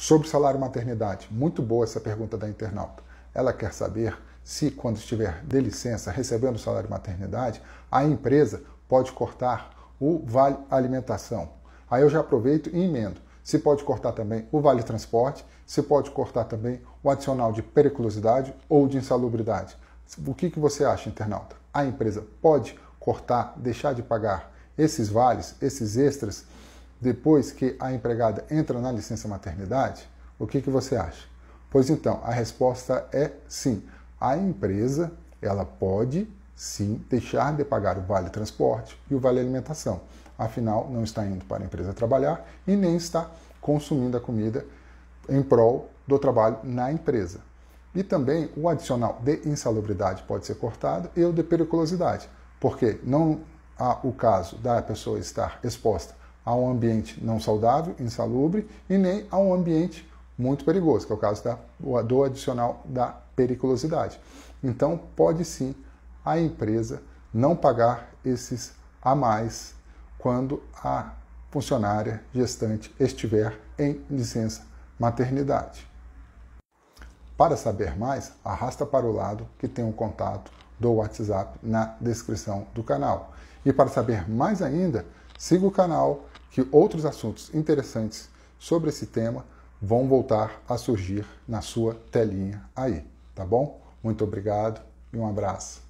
Sobre salário maternidade, muito boa essa pergunta da internauta. Ela quer saber se, quando estiver de licença recebendo salário maternidade, a empresa pode cortar o vale alimentação. Aí eu já aproveito e emendo. Se pode cortar também o vale transporte, se pode cortar também o adicional de periculosidade ou de insalubridade. O que, que você acha, internauta? A empresa pode cortar, deixar de pagar esses vales, esses extras? depois que a empregada entra na licença maternidade? O que, que você acha? Pois então, a resposta é sim. A empresa ela pode sim deixar de pagar o vale transporte e o vale alimentação. Afinal, não está indo para a empresa trabalhar e nem está consumindo a comida em prol do trabalho na empresa. E também o adicional de insalubridade pode ser cortado e o de periculosidade, porque não há o caso da pessoa estar exposta a um ambiente não saudável, insalubre, e nem a um ambiente muito perigoso, que é o caso da, do adicional da periculosidade. Então, pode sim a empresa não pagar esses a mais quando a funcionária gestante estiver em licença maternidade. Para saber mais, arrasta para o lado que tem o um contato do WhatsApp na descrição do canal. E para saber mais ainda, siga o canal que outros assuntos interessantes sobre esse tema vão voltar a surgir na sua telinha aí, tá bom? Muito obrigado e um abraço.